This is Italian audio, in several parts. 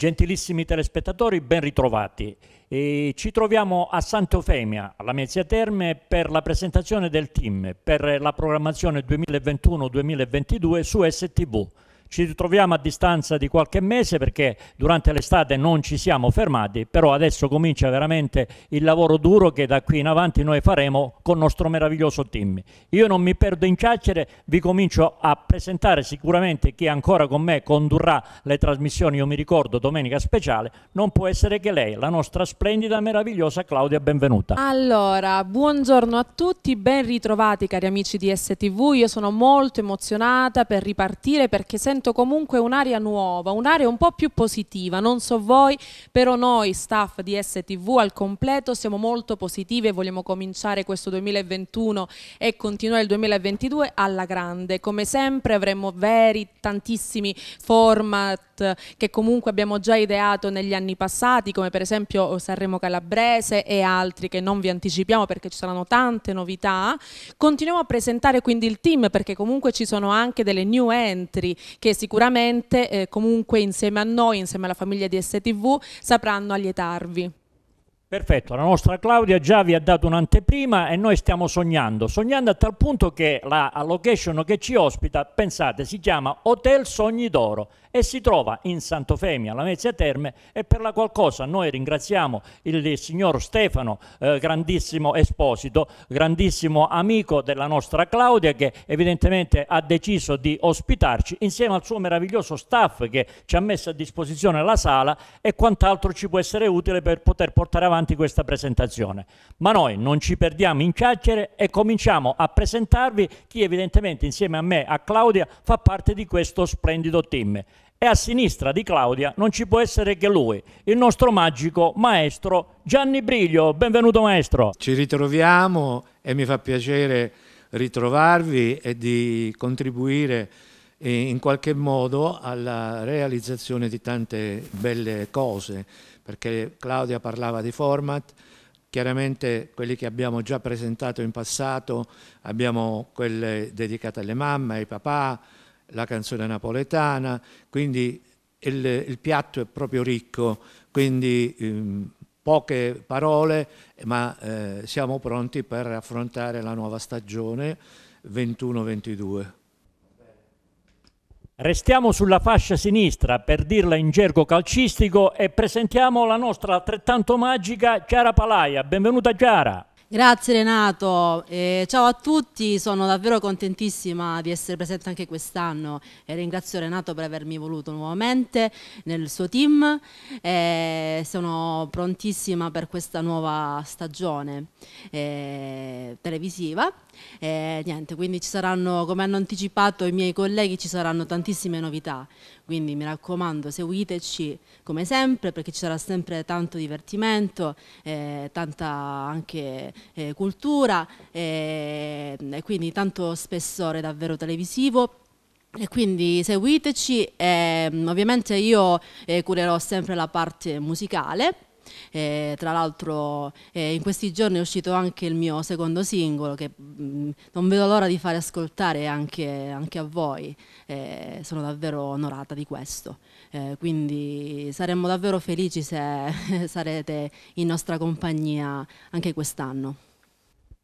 Gentilissimi telespettatori, ben ritrovati. E ci troviamo a Sant'Eufemia, alla Mezia Terme, per la presentazione del team per la programmazione 2021-2022 su STV. Ci ritroviamo a distanza di qualche mese perché durante l'estate non ci siamo fermati, però adesso comincia veramente il lavoro duro che da qui in avanti noi faremo con il nostro meraviglioso team. Io non mi perdo in chiacchiere, vi comincio a presentare sicuramente chi ancora con me condurrà le trasmissioni, io mi ricordo, domenica speciale, non può essere che lei, la nostra splendida, e meravigliosa Claudia, benvenuta. Allora, buongiorno a tutti, ben ritrovati cari amici di STV, io sono molto emozionata per ripartire perché sento sento comunque un'area nuova, un'area un po' più positiva, non so voi, però noi staff di STV al completo siamo molto positivi e vogliamo cominciare questo 2021 e continuare il 2022 alla grande. Come sempre avremo veri tantissimi format che comunque abbiamo già ideato negli anni passati, come per esempio Sanremo Calabrese e altri che non vi anticipiamo perché ci saranno tante novità. Continuiamo a presentare quindi il team perché comunque ci sono anche delle new entry che che sicuramente eh, comunque insieme a noi, insieme alla famiglia di STV, sapranno allietarvi. Perfetto, la nostra Claudia già vi ha dato un'anteprima e noi stiamo sognando, sognando a tal punto che la location che ci ospita, pensate, si chiama Hotel Sogni d'Oro e si trova in Santofemia, alla Mezia Terme e per la qualcosa noi ringraziamo il signor Stefano, eh, grandissimo esposito, grandissimo amico della nostra Claudia che evidentemente ha deciso di ospitarci insieme al suo meraviglioso staff che ci ha messo a disposizione la sala e quant'altro ci può essere utile per poter portare avanti avanti questa presentazione. Ma noi non ci perdiamo in chiacchiere e cominciamo a presentarvi chi evidentemente insieme a me, a Claudia, fa parte di questo splendido team. E a sinistra di Claudia non ci può essere che lui, il nostro magico maestro Gianni Briglio. Benvenuto maestro. Ci ritroviamo e mi fa piacere ritrovarvi e di contribuire in qualche modo alla realizzazione di tante belle cose, perché Claudia parlava di format, Chiaramente quelli che abbiamo già presentato in passato, abbiamo quelle dedicate alle mamme, ai papà, la canzone napoletana, quindi il, il piatto è proprio ricco, quindi ehm, poche parole, ma eh, siamo pronti per affrontare la nuova stagione 21-22. Restiamo sulla fascia sinistra, per dirla in gergo calcistico, e presentiamo la nostra altrettanto magica Chiara Palaia. Benvenuta Chiara! Grazie Renato, eh, ciao a tutti, sono davvero contentissima di essere presente anche quest'anno e ringrazio Renato per avermi voluto nuovamente nel suo team eh, sono prontissima per questa nuova stagione eh, televisiva. Eh, niente, quindi ci saranno, come hanno anticipato i miei colleghi, ci saranno tantissime novità, quindi mi raccomando, seguiteci come sempre perché ci sarà sempre tanto divertimento, eh, tanta anche eh, cultura eh, e quindi tanto spessore davvero televisivo e quindi seguiteci, eh, ovviamente io eh, curerò sempre la parte musicale eh, tra l'altro eh, in questi giorni è uscito anche il mio secondo singolo che mh, mm, non vedo l'ora di fare ascoltare anche, anche a voi, eh, sono davvero onorata di questo, eh, quindi saremmo davvero felici se sarete in nostra compagnia anche quest'anno.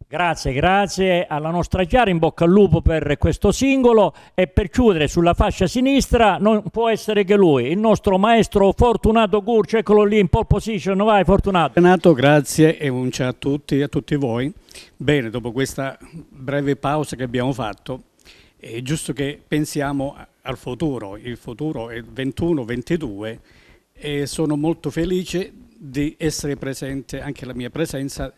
Grazie, grazie alla nostra Chiara, in bocca al lupo per questo singolo e per chiudere sulla fascia sinistra non può essere che lui, il nostro maestro Fortunato Gurcio, eccolo lì in pole position, vai Fortunato. Renato, grazie e un ciao a tutti, a tutti voi. Bene, dopo questa breve pausa che abbiamo fatto, è giusto che pensiamo al futuro, il futuro è 21-22 e sono molto felice di essere presente, anche la mia presenza,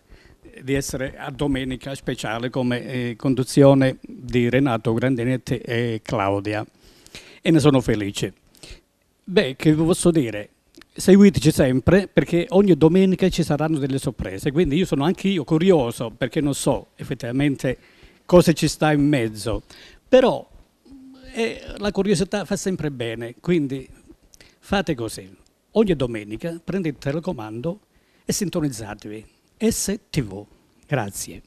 di essere a domenica speciale come eh, conduzione di Renato Grandinetti e Claudia e ne sono felice. Beh, che vi posso dire? Seguiteci sempre perché ogni domenica ci saranno delle sorprese, quindi io sono anche io curioso perché non so effettivamente cosa ci sta in mezzo, però eh, la curiosità fa sempre bene, quindi fate così, ogni domenica prendete il telecomando e sintonizzatevi. STV. Grazie.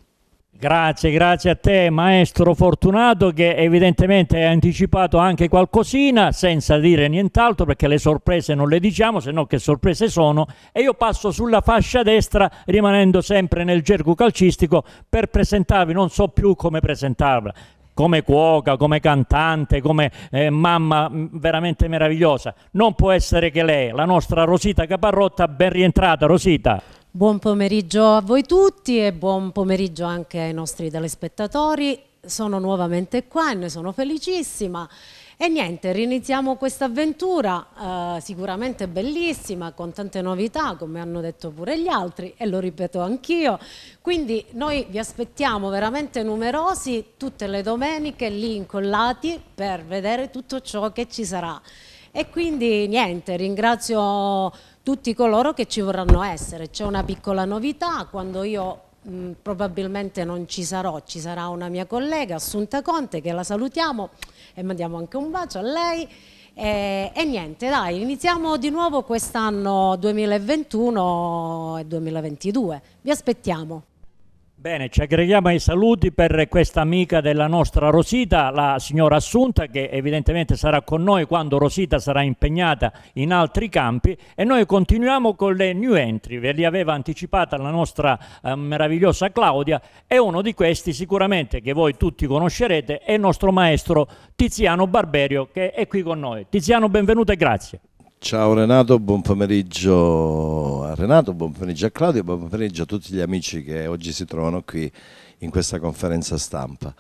Grazie, grazie a te maestro Fortunato che evidentemente hai anticipato anche qualcosina senza dire nient'altro perché le sorprese non le diciamo, se no che sorprese sono e io passo sulla fascia destra rimanendo sempre nel gergo calcistico per presentarvi, non so più come presentarla, come cuoca, come cantante, come eh, mamma mm, veramente meravigliosa. Non può essere che lei, la nostra Rosita Caparrotta, ben rientrata Rosita. Buon pomeriggio a voi tutti e buon pomeriggio anche ai nostri telespettatori. Sono nuovamente qua e ne sono felicissima. E niente, riniziamo questa avventura eh, sicuramente bellissima, con tante novità, come hanno detto pure gli altri e lo ripeto anch'io. Quindi noi vi aspettiamo veramente numerosi tutte le domeniche lì incollati per vedere tutto ciò che ci sarà. E quindi niente, ringrazio tutti coloro che ci vorranno essere. C'è una piccola novità, quando io mh, probabilmente non ci sarò, ci sarà una mia collega Assunta Conte che la salutiamo e mandiamo anche un bacio a lei. E, e niente, dai, iniziamo di nuovo quest'anno 2021 e 2022. Vi aspettiamo. Bene, ci aggreghiamo ai saluti per questa amica della nostra Rosita, la signora Assunta, che evidentemente sarà con noi quando Rosita sarà impegnata in altri campi e noi continuiamo con le new entry, ve li aveva anticipata la nostra eh, meravigliosa Claudia e uno di questi sicuramente che voi tutti conoscerete è il nostro maestro Tiziano Barberio che è qui con noi. Tiziano, benvenuto e grazie. Ciao Renato, buon pomeriggio a Renato, buon pomeriggio a Claudio, buon pomeriggio a tutti gli amici che oggi si trovano qui in questa conferenza stampa.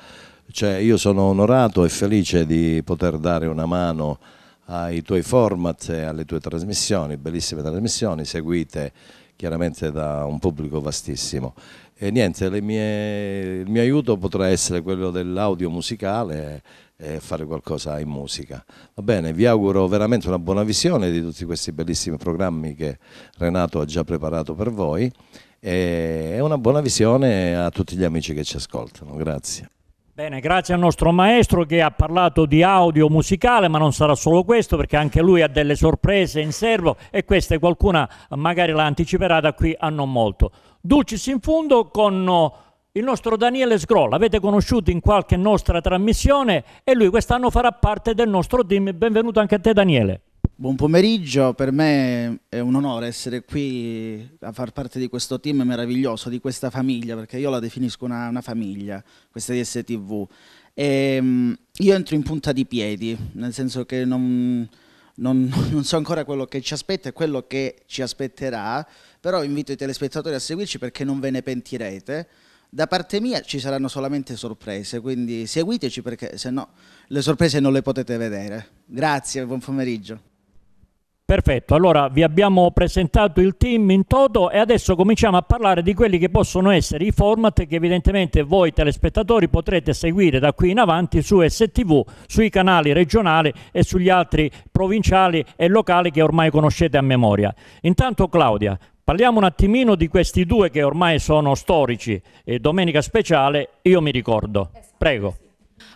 Cioè, io sono onorato e felice di poter dare una mano ai tuoi format e alle tue trasmissioni, bellissime trasmissioni, seguite chiaramente da un pubblico vastissimo. E niente, mie, il mio aiuto potrà essere quello dell'audio musicale, fare qualcosa in musica. Va bene, vi auguro veramente una buona visione di tutti questi bellissimi programmi che Renato ha già preparato per voi e una buona visione a tutti gli amici che ci ascoltano. Grazie. Bene, grazie al nostro maestro che ha parlato di audio musicale, ma non sarà solo questo perché anche lui ha delle sorprese in serbo e questa qualcuna magari l'ha anticiperata qui a non molto. Dulcis in fondo con il nostro Daniele Sgroll, l'avete conosciuto in qualche nostra trasmissione e lui quest'anno farà parte del nostro team. Benvenuto anche a te Daniele. Buon pomeriggio, per me è un onore essere qui a far parte di questo team meraviglioso, di questa famiglia, perché io la definisco una, una famiglia, questa DSTV. E, ehm, io entro in punta di piedi, nel senso che non, non, non, so ancora quello che ci aspetta e quello che ci aspetterà, però invito i telespettatori a seguirci perché non ve ne pentirete. Da parte mia ci saranno solamente sorprese, quindi seguiteci perché se no le sorprese non le potete vedere. Grazie, buon pomeriggio. Perfetto, allora vi abbiamo presentato il team in toto e adesso cominciamo a parlare di quelli che possono essere i format che evidentemente voi telespettatori potrete seguire da qui in avanti su STV, sui canali regionali e sugli altri provinciali e locali che ormai conoscete a memoria. Intanto Claudia, Parliamo un attimino di questi due che ormai sono storici e Domenica Speciale, io mi ricordo. Esatto, Prego.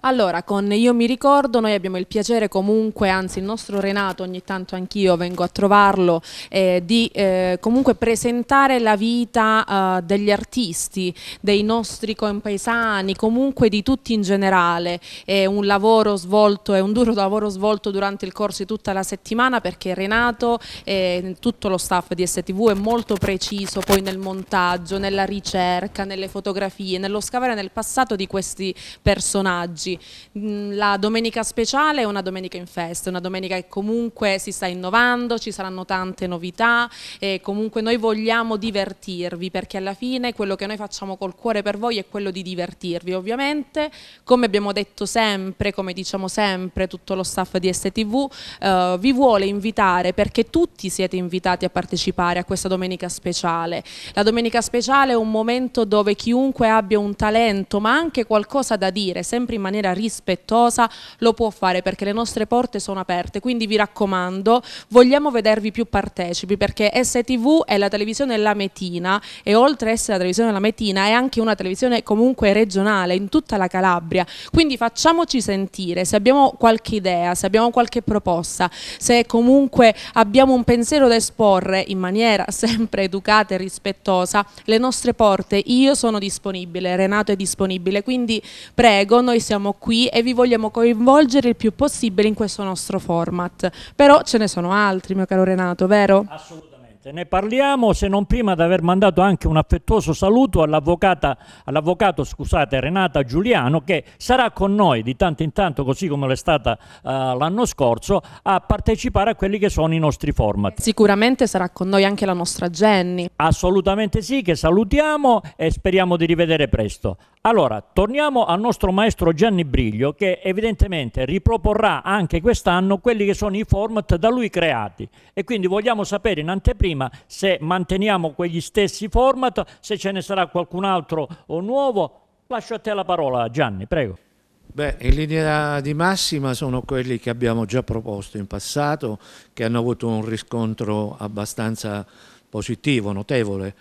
Allora, con Io mi ricordo, noi abbiamo il piacere comunque, anzi il nostro Renato, ogni tanto anch'io vengo a trovarlo, eh, di eh, comunque presentare la vita eh, degli artisti, dei nostri compaesani, comunque di tutti in generale. È un lavoro svolto, è un duro lavoro svolto durante il corso di tutta la settimana perché Renato e eh, tutto lo staff di STV è molto preciso poi nel montaggio, nella ricerca, nelle fotografie, nello scavare nel passato di questi personaggi messaggi. Mm, la domenica speciale è una domenica in festa, una domenica che comunque si sta innovando, ci saranno tante novità e comunque noi vogliamo divertirvi perché alla fine quello che noi facciamo col cuore per voi è quello di divertirvi. Ovviamente, come abbiamo detto sempre, come diciamo sempre tutto lo staff di STV, eh, vi vuole invitare perché tutti siete invitati a partecipare a questa domenica speciale. La domenica speciale è un momento dove chiunque abbia un talento ma anche qualcosa da dire, sempre sempre in maniera rispettosa lo può fare perché le nostre porte sono aperte, quindi vi raccomando, vogliamo vedervi più partecipi perché STV è la televisione La Metina e oltre a essere la televisione La Metina è anche una televisione comunque regionale in tutta la Calabria, quindi facciamoci sentire, se abbiamo qualche idea, se abbiamo qualche proposta, se comunque abbiamo un pensiero da esporre in maniera sempre educata e rispettosa, le nostre porte, io sono disponibile, Renato è disponibile, quindi prego, noi siamo qui e vi vogliamo coinvolgere il più possibile in questo nostro format. Però ce ne sono altri, mio caro Renato, vero? Assolutamente. Ne parliamo se non prima di aver mandato anche un affettuoso saluto all'avvocato all Renata Giuliano che sarà con noi di tanto in tanto, così come l'è stata uh, l'anno scorso, a partecipare a quelli che sono i nostri format. Sicuramente sarà con noi anche la nostra Jenny. Assolutamente sì, che salutiamo e speriamo di rivedere presto. Allora, torniamo al nostro maestro Gianni Briglio che evidentemente riproporrà anche quest'anno quelli che sono i format da lui creati e quindi vogliamo sapere in anteprima se manteniamo quegli stessi format, se ce ne sarà qualcun altro o nuovo. Lascio a te la parola Gianni, prego. Beh, in linea di massima sono quelli che abbiamo già proposto in passato, che hanno avuto un riscontro abbastanza positivo, notevole.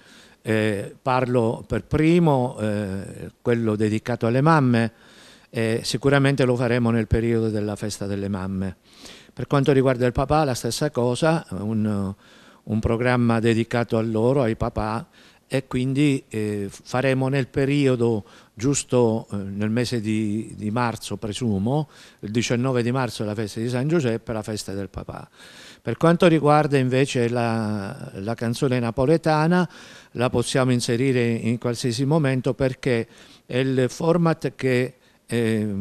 Eh, parlo per primo, eh, quello dedicato alle mamme, e sicuramente lo faremo nel periodo della festa delle mamme. Per quanto riguarda il papà, la stessa cosa, un, un programma dedicato a loro, ai papà, e quindi eh, faremo nel periodo giusto eh, nel mese di, di, marzo, presumo, il 19 di marzo è la festa di San Giuseppe, la festa del papà. Per quanto riguarda invece la, la canzone napoletana, la possiamo inserire in qualsiasi momento perché è il format che eh,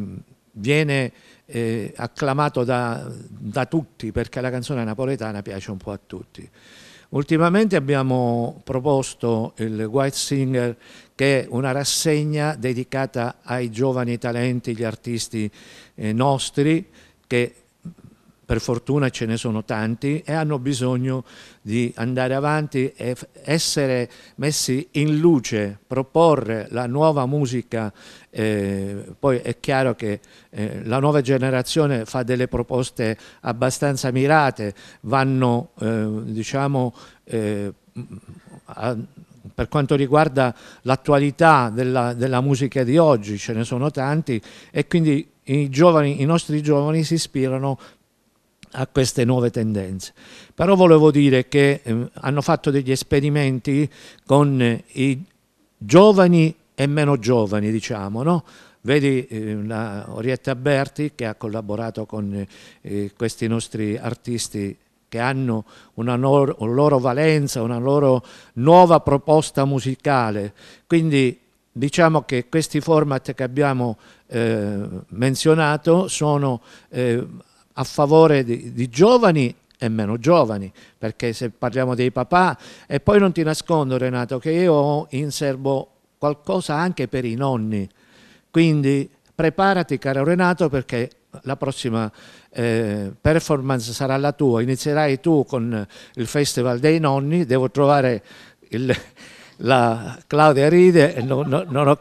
viene eh, acclamato da, da tutti, perché la canzone napoletana piace un po' a tutti. Ultimamente abbiamo proposto il White Singer che è una rassegna dedicata ai giovani talenti, gli artisti eh, nostri che per fortuna ce ne sono tanti e hanno bisogno di andare avanti e essere messi in luce, proporre la nuova musica, eh, poi è chiaro che eh, la nuova generazione fa delle proposte abbastanza mirate, vanno eh, diciamo eh, a, per quanto riguarda l'attualità della, della musica di oggi, ce ne sono tanti e quindi i, giovani, i nostri giovani si ispirano a queste nuove tendenze. Però volevo dire che eh, hanno fatto degli esperimenti con eh, i giovani e meno giovani, diciamo, no? Vedi eh, Orietta Berti che ha collaborato con eh, questi nostri artisti che hanno una loro, una loro valenza, una loro nuova proposta musicale. Quindi diciamo che questi format che abbiamo eh, menzionato sono eh, a favore di, di giovani e meno giovani, perché se parliamo dei papà, e poi non ti nascondo Renato che io ho in serbo qualcosa anche per i nonni, quindi preparati caro Renato perché la prossima eh, performance sarà la tua, inizierai tu con il Festival dei Nonni, devo trovare il la Claudia ride, non, non, non, ho,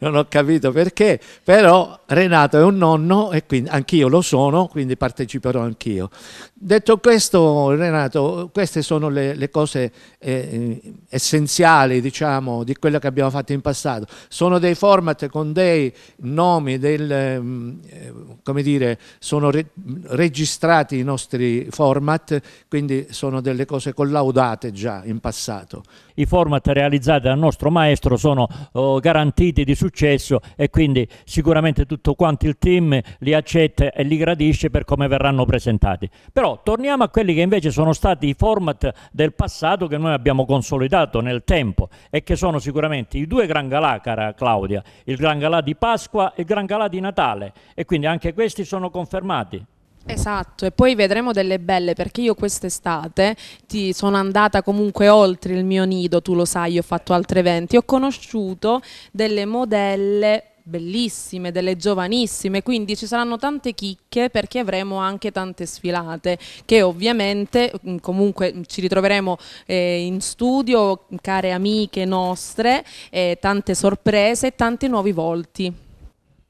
non, ho, capito perché, però Renato è un nonno e quindi anch'io lo sono, quindi parteciperò anch'io. Detto questo, Renato, queste sono le, le cose eh, essenziali, diciamo, di quello che abbiamo fatto in passato. Sono dei format con dei nomi, del, eh, come dire, sono re, registrati i nostri format, quindi sono delle cose collaudate già in passato. I format reali realizzate dal nostro maestro sono oh, garantiti di successo e quindi sicuramente tutto quanto il team li accetta e li gradisce per come verranno presentati. Però torniamo a quelli che invece sono stati i format del passato che noi abbiamo consolidato nel tempo e che sono sicuramente i due Gran Galà, cara Claudia, il Gran Galà di Pasqua e il Gran Galà di Natale e quindi anche questi sono confermati. Esatto, e poi vedremo delle belle perché io quest'estate ti sono andata comunque oltre il mio nido, tu lo sai, ho fatto altri eventi, ho conosciuto delle modelle bellissime, delle giovanissime, quindi ci saranno tante chicche perché avremo anche tante sfilate che ovviamente mm, comunque mm, ci ritroveremo eh, in studio, care amiche nostre, eh, tante sorprese e tanti nuovi volti.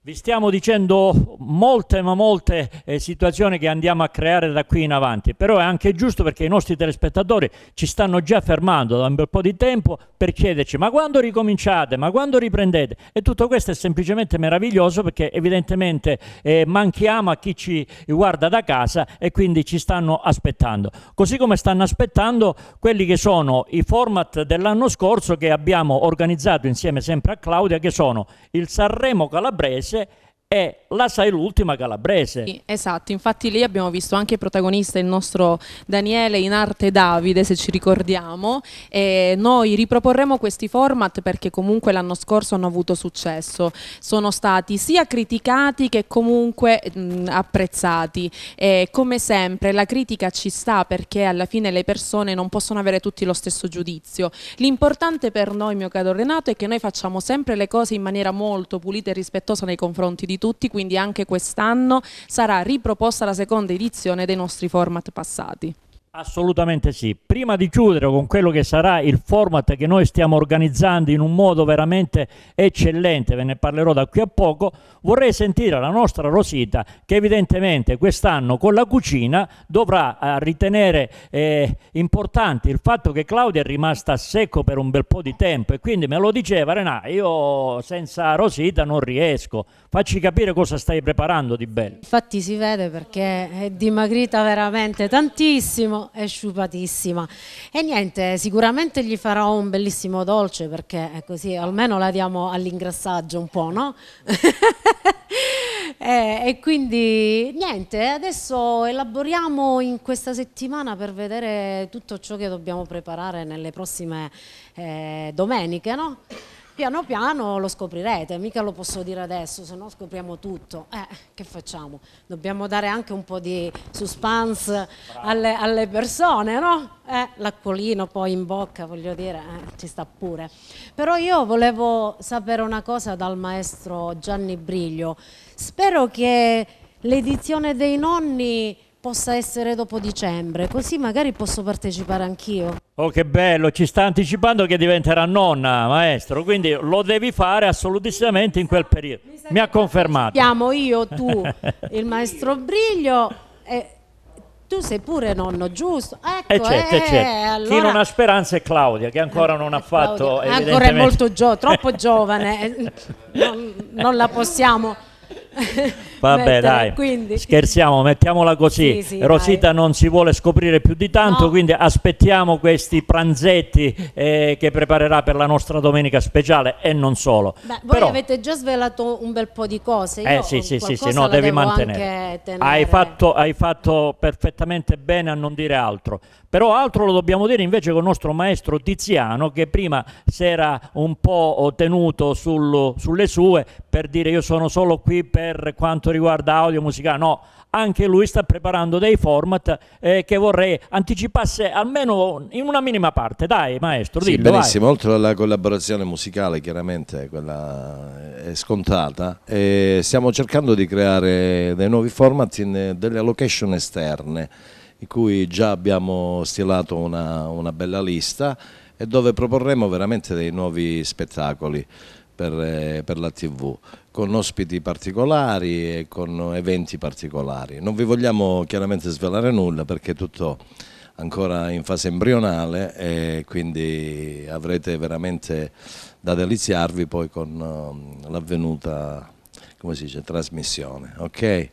Vi stiamo dicendo molte ma molte eh, situazioni che andiamo a creare da qui in avanti, però è anche giusto perché i nostri telespettatori ci stanno già fermando da un bel po' di tempo per chiederci ma quando ricominciate, ma quando riprendete? E tutto questo è semplicemente meraviglioso perché evidentemente eh, manchiamo a chi ci guarda da casa e quindi ci stanno aspettando. Così come stanno aspettando quelli che sono i format dell'anno scorso che abbiamo organizzato insieme sempre a Claudia, che sono il Sanremo Calabrese, fosse è la sai l'ultima calabrese. esatto, infatti lì abbiamo visto anche il protagonista il nostro Daniele in arte Davide, se ci ricordiamo, e noi riproporremo questi format perché comunque l'anno scorso hanno avuto successo, sono stati sia criticati che comunque mh, apprezzati e come sempre la critica ci sta perché alla fine le persone non possono avere tutti lo stesso giudizio. L'importante per noi, mio caro Renato, è che noi facciamo sempre le cose in maniera molto pulita e rispettosa nei confronti di tutti tutti, quindi anche quest'anno sarà riproposta la seconda edizione dei nostri format passati. Assolutamente sì. Prima di chiudere con quello che sarà il format che noi stiamo organizzando in un modo veramente eccellente, ve ne parlerò da qui a poco, vorrei sentire la nostra Rosita che evidentemente quest'anno con la cucina dovrà eh, ritenere eh, importante il fatto che Claudia è rimasta a secco per un bel po' di tempo e quindi me lo diceva Renà, io senza Rosita non riesco. Facci capire cosa stai preparando di bello. Infatti si vede perché è dimagrita veramente tantissimo è sciupatissima. E niente, sicuramente gli farò un bellissimo dolce perché è così almeno la diamo all'ingrassaggio un po', no? e, eh, e quindi niente, adesso elaboriamo in questa settimana per vedere tutto ciò che dobbiamo preparare nelle prossime eh, domeniche, no? Piano piano lo scoprirete, mica lo posso dire adesso, se no scopriamo tutto. Eh, che facciamo? Dobbiamo dare anche un po' di suspense alle, alle, persone, no? Eh, l'acquolino poi in bocca, voglio dire, eh, ci sta pure. Però io volevo sapere una cosa dal maestro Gianni Briglio. Spero che l'edizione dei nonni possa essere dopo dicembre, così magari posso partecipare anch'io. Oh che bello, ci sta anticipando che diventerà nonna, maestro, quindi lo devi fare assolutamente in quel periodo. Mi, Mi ha confermato. Siamo io, tu, il maestro Briglio e tu sei pure nonno, giusto? Eh, ecco, e certo, eh, eh certo. Allora... Chi non ha speranza è Claudia, che ancora eh, non ha fatto... Claudia, ancora è molto giovane, troppo giovane, non, non la possiamo... Vabbè mettere, dai, quindi. scherziamo, mettiamola così. Sì, sì, Rosita dai. non si vuole scoprire più di tanto, no. quindi aspettiamo questi pranzetti eh, che preparerà per la nostra domenica speciale e non solo. Beh, voi avete già svelato un bel po' di cose. Eh, io eh sì, sì, sì, sì, no, devi mantenere. Hai fatto, hai fatto perfettamente bene a non dire altro. Però altro lo dobbiamo dire invece con il nostro maestro Tiziano che prima si era un po' tenuto sul, sulle sue per dire io sono solo qui per quanto riguarda audio musicale, no, anche lui sta preparando dei format eh, che vorrei anticipasse almeno in una minima parte. Dai, maestro, sì, dillo, benissimo. Vai. Oltre alla collaborazione musicale, chiaramente eh, quella eh, è scontata, eh, stiamo cercando di creare dei nuovi format in eh, delle location esterne, in cui già abbiamo stilato una, una bella lista e dove proporremo veramente dei nuovi spettacoli per, per la TV con ospiti particolari e con eventi particolari. Non vi vogliamo chiaramente svelare nulla perché è tutto ancora in fase embrionale e quindi avrete veramente da deliziarvi poi con um, l'avvenuta trasmissione. Okay?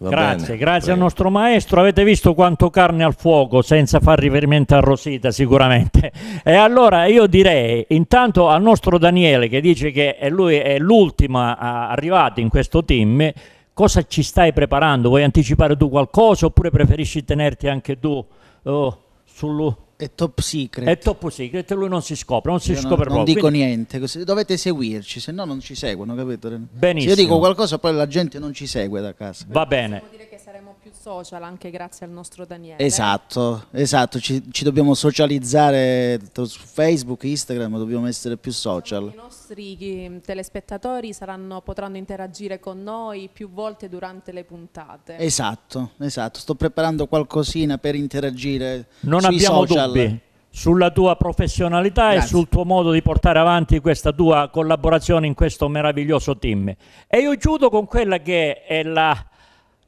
Va grazie, bene, grazie prego. al nostro maestro. Avete visto quanto carne al fuoco senza far riferimento a Rosita, sicuramente. E allora io direi intanto al nostro Daniele che dice che lui è l'ultimo arrivato in questo team. Cosa ci stai preparando? Vuoi anticipare tu qualcosa oppure preferisci tenerti anche tu oh, sul, è top secret. È top secret, lui non si scopre, non si io scopre non, non dico Quindi... niente, dovete seguirci, se no non ci seguono, capito? Benissimo. Se io dico qualcosa poi la gente non ci segue da casa. Va bene più social anche grazie al nostro Daniele. Esatto, esatto, ci, ci dobbiamo socializzare su Facebook, Instagram, dobbiamo essere più social. I nostri mm, telespettatori saranno, potranno interagire con noi più volte durante le puntate. Esatto, esatto, sto preparando qualcosina per interagire non sui abbiamo Dubbi sulla tua professionalità Grazie. e sul tuo modo di portare avanti questa tua collaborazione in questo meraviglioso team. E io chiudo con quella che è la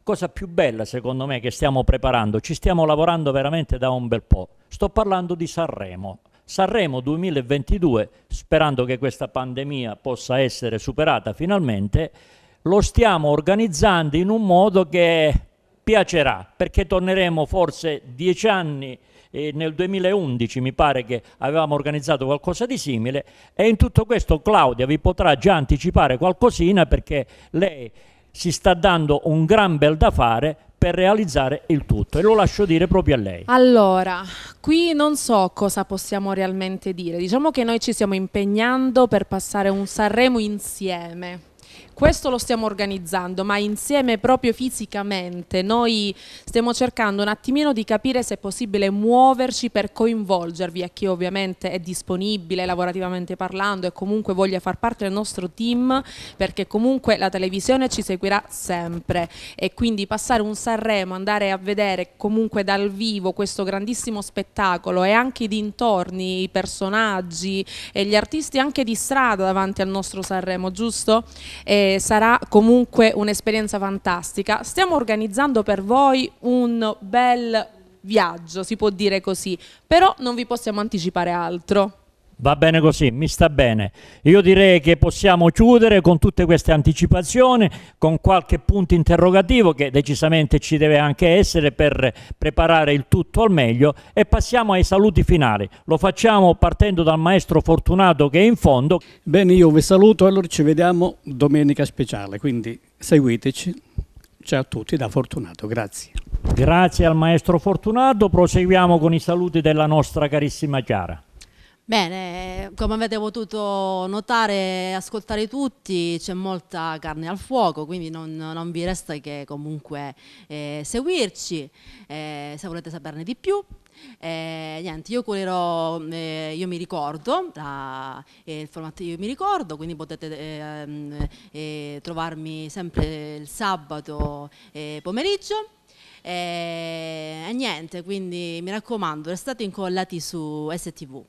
cosa più bella secondo me che stiamo preparando, ci stiamo lavorando veramente da un bel po'. Sto parlando di Sanremo. Sanremo 2022, sperando che questa pandemia possa essere superata finalmente, lo stiamo organizzando in un modo che piacerà, perché torneremo forse dieci anni e eh, nel 2011 mi pare che avevamo organizzato qualcosa di simile e in tutto questo Claudia vi potrà già anticipare qualcosina perché lei si sta dando un gran bel da fare per realizzare il tutto e lo lascio dire proprio a lei. Allora, qui non so cosa possiamo realmente dire, diciamo che noi ci stiamo impegnando per passare un Sanremo insieme questo lo stiamo organizzando, ma insieme proprio fisicamente noi stiamo cercando un attimino di capire se è possibile muoverci per coinvolgervi a chi ovviamente è disponibile lavorativamente parlando e comunque voglia far parte del nostro team perché comunque la televisione ci seguirà sempre e quindi passare un Sanremo, andare a vedere comunque dal vivo questo grandissimo spettacolo e anche i dintorni, i personaggi e gli artisti anche di strada davanti al nostro Sanremo, giusto? E sarà comunque un'esperienza fantastica. Stiamo organizzando per voi un bel viaggio, si può dire così, però non vi possiamo anticipare altro. Va bene così, mi sta bene. Io direi che possiamo chiudere con tutte queste anticipazioni, con qualche punto interrogativo che decisamente ci deve anche essere per preparare il tutto al meglio e passiamo ai saluti finali. Lo facciamo partendo dal maestro Fortunato che è in fondo. Bene, io vi saluto e allora ci vediamo domenica speciale, quindi seguiteci. Ciao a tutti da Fortunato, grazie. Grazie al maestro Fortunato, proseguiamo con i saluti della nostra carissima Chiara. Bene, come avete potuto notare e ascoltare tutti, c'è molta carne al fuoco, quindi non, non vi resta che comunque eh, seguirci, eh, se volete saperne di più. Eh, niente, io curerò, eh, io mi ricordo, la, eh, il format io mi ricordo, quindi potete ehm, eh, trovarmi sempre il sabato pomeriggio. E niente, quindi mi raccomando, restate incollati su STV.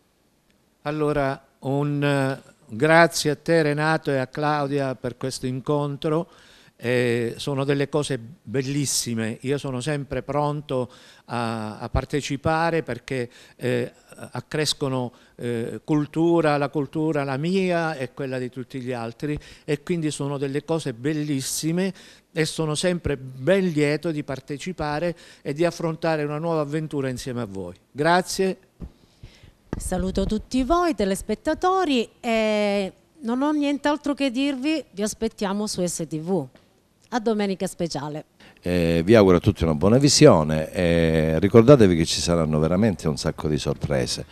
Allora, un eh, grazie a te Renato e a Claudia per questo incontro. Eh, sono delle cose bellissime, io sono sempre pronto a, a partecipare perché eh, accrescono eh, cultura, la cultura, la mia e quella di tutti gli altri e quindi sono delle cose bellissime e sono sempre ben lieto di partecipare e di affrontare una nuova avventura insieme a voi. Grazie Saluto tutti voi telespettatori e non ho nient'altro che dirvi, vi aspettiamo su STV. A domenica speciale. Eh, vi auguro a tutti una buona visione e ricordatevi che ci saranno veramente un sacco di sorprese.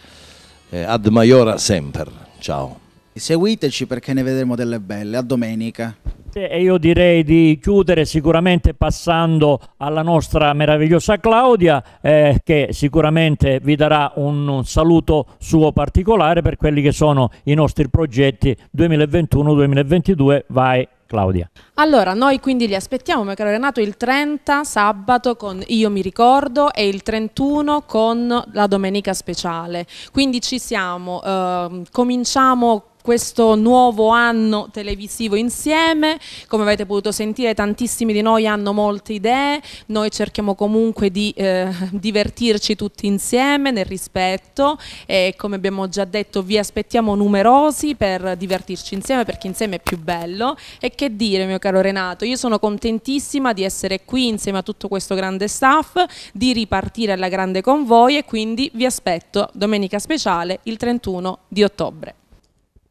Eh, ad Maiora sempre, ciao. Seguiteci perché ne vedremo delle belle, a domenica. E io direi di chiudere sicuramente passando alla nostra meravigliosa Claudia eh, che sicuramente vi darà un, saluto suo particolare per quelli che sono i nostri progetti 2021-2022. Vai Claudia. Allora, noi quindi li aspettiamo, mio caro Renato, il 30 sabato con Io mi ricordo e il 31 con la domenica speciale. Quindi ci siamo, eh, cominciamo questo nuovo anno televisivo insieme, come avete potuto sentire tantissimi di noi hanno molte idee, noi cerchiamo comunque di eh, divertirci tutti insieme nel rispetto e come abbiamo già detto vi aspettiamo numerosi per divertirci insieme perché insieme è più bello e che dire mio caro Renato, io sono contentissima di essere qui insieme a tutto questo grande staff, di ripartire alla grande con voi e quindi vi aspetto domenica speciale il 31 di ottobre.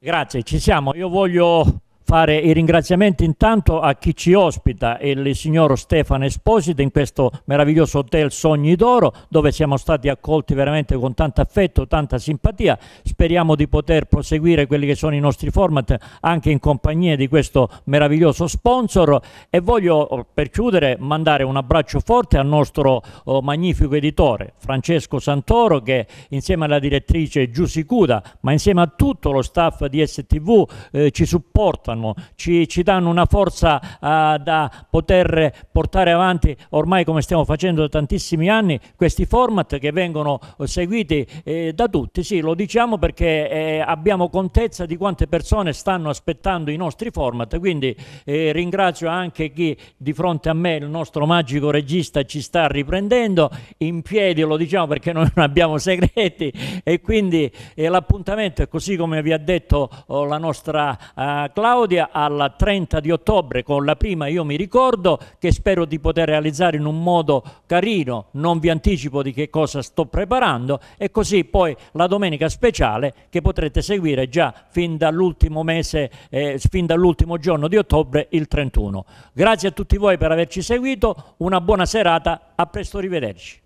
Grazie, ci siamo. Io voglio fare i ringraziamenti intanto a chi ci ospita, il signor Stefano Esposito in questo meraviglioso hotel Sogni d'Oro dove siamo stati accolti veramente con tanto affetto, tanta simpatia. Speriamo di poter proseguire quelli che sono i nostri format anche in compagnia di questo meraviglioso sponsor e voglio per chiudere mandare un abbraccio forte al nostro oh, magnifico editore Francesco Santoro che insieme alla direttrice Giussi Cuda ma insieme a tutto lo staff di STV eh, ci supportano animano, ci, ci danno una forza uh, da poter portare avanti ormai come stiamo facendo da tantissimi anni questi format che vengono eh, seguiti eh, da tutti. Sì, lo diciamo perché eh, abbiamo contezza di quante persone stanno aspettando i nostri format, quindi eh, ringrazio anche chi di fronte a me, il nostro magico regista, ci sta riprendendo in piedi, lo diciamo perché noi non abbiamo segreti e quindi eh, l'appuntamento è così come vi ha detto oh, la nostra uh, Claudia. Clodia al 30 di ottobre con la prima Io mi ricordo che spero di poter realizzare in un modo carino, non vi anticipo di che cosa sto preparando e così poi la domenica speciale che potrete seguire già fin dall'ultimo mese, eh, fin dall'ultimo giorno di ottobre, il 31. Grazie a tutti voi per averci seguito, una buona serata, a presto, arrivederci.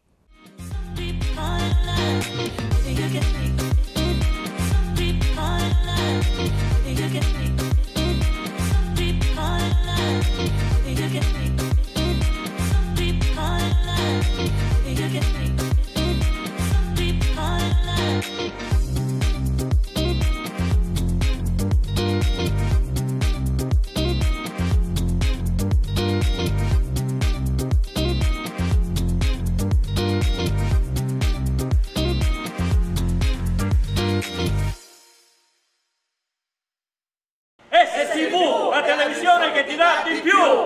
Pirata e Pio!